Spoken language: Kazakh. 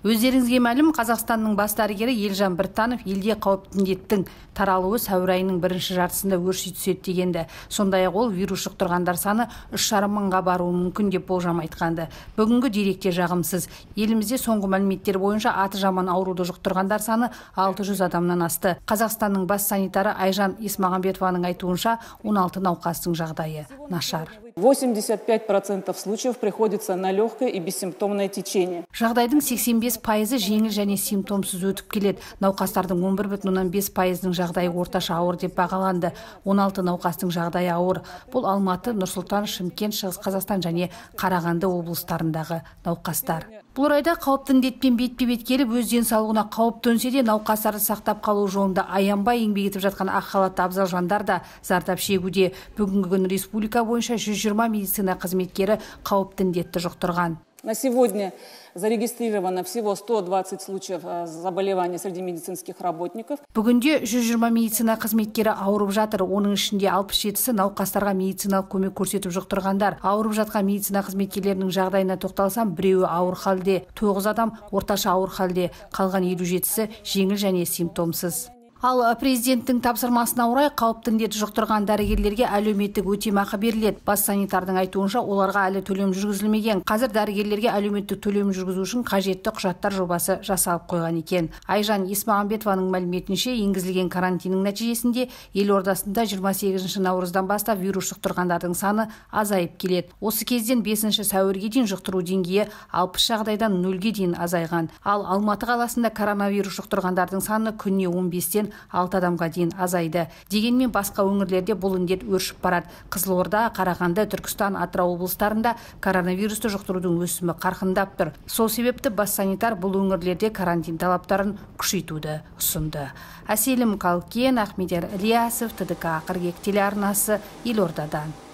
өздеріңізге мәлім қазақстанның бас дәрігері елжан біртанов елде қауіпті індеттің таралуы сәуір айының бірінші жартысында өрши түседі дегенді сондай ақ ол вирус жұқтырғандар саны үш жарым мыңға баруы мүмкін деп болжам айтқанды бүгінгі дерек те жағымсыз елімізде соңғы мәліметтер бойынша аты жаман ауруды жұқтырғандар саны 600 адамнан асты қазақстанның бас санитары айжан есмағамбетованың айтуынша 16 науқастың жағдайы нашар 85% случаев приходится на легкое и бессимптомное течение жағдайдың 85 пайызы жеңіл және симптомсыз өтіп келеді науқастардың бес пайызының жағдайы орташа ауыр деп бағаланды 16 науқастың жағдайы ауыр бұл алматы нұрсұлтан шымкент шығыс қазақстан және қарағанды облыстарындағы науқастар бұл орайда қауіпті індетпен бетпе бет келіп өз денсаулығына қауіп төнсе де науқастарды сақтап қалу жолында аянбай еңбек етіп жатқан ақ халатты абзал жандар да зардап шегуде бүгінгі күні республика бойынша 120 медицина қызметкері қауіпті індетті жұқтырған На сегодня зарегистрировано всего 120 случаев э, заболевания среди медицинских работников. Бүгінде 120 медицина қызметкері ауырып жатыр. Оның ішінде 67-сі науқастарға медициналық көмек көрсетіп жұқтырғандар. Ауырып жатқан медицина қызметкерлерінің жағдайына тоқталсам, біреуі ауыр халде, 9 адам орташа ауыр халде, қалған 57-сі жеңіл және симптомсыз ал э, президенттің тапсырмасына орай қауіпті індет жұқтырған дәрігерлерге әлеуметтік өтемақы беріледі бас санитардың айтуынша оларға әлі төлем жүргізілмеген қазір дәрігерлерге әлеуметтік төлем жүргізу үшін қажетті құжаттар жобасы жасалып қойған екен айжан есмағамбетованың мәліметінше енгізілген карантиннің нәтижесінде елордасында 28 наурыздан бастап вирус жұқтырғандардың саны азайып келеді осы кезден 5 сәуірге дейін жұқтыру деңгейі алпыс жағдайдан нөлге дейін азайған ал алматы қаласында коронавирус жұқтырғандардың саны күніне он бестен алты адамға дейін азайды дегенмен басқа өңірлерде бұл індет өршіп барады қызылорда қарағанды түркістан атырау облыстарында коронавирусты жұқтырудың өсімі қарқындап тұр сол себепті бас санитар бұл өңірлерде карантин талаптарын күшейтуді ұсынды әселім қалкен ахмедияр ілиясов тдк қыркүйек телеарнасы елордадан